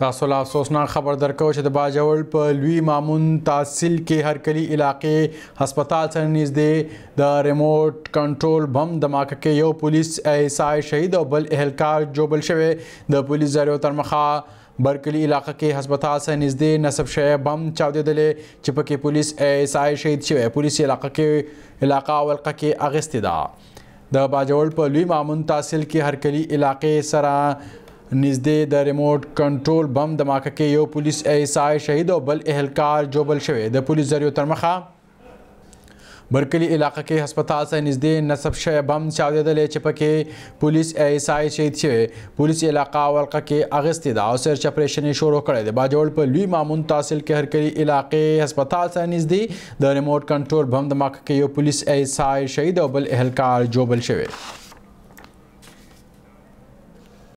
تاسو لا افسوسناک خبر درکو چې د باجوړ په لوی مامون تحصیل کې هرکلی علاقې هسپتال سره نږدې د ریموت کنټرول بم دماکه کې یو پولیس ایسای شهید او بل اهلکار جوبل شوی د پولیس زریو تر مخه برکلی علاقه کې هسپتال سره نږدې نسب شوی بم چاودېدلې چې پکې پولیس ایسای شهید شوی پولیس علاقه کې علاقه ولقه کې اغستې ده د باجوړ په لوی مامون تحصیل کې هرکلی علاقې سره نږدې د ریموت کنټرول بم دماکه کې یو پولیس ایس آی شهید او بل اهلکار جوبل شوی د پولیس ذریعہ تر مخه برکلی علاقه کې هسپتال سره نږدې نصب شوی بم چاودیدل چې پکې پولیس ایس آی شهید شوی پولیس علاقه ولقه کې اغستې ده او سرچ اپریشن شروع کړی دی باجوړ په لوی مامون تحصیل کې هرکلی علاقې هسپتال سره نږدې د ریموت کنټرول بم دماکه کې یو پولیس ایس آی شهید او بل اهلکار جوبل شوی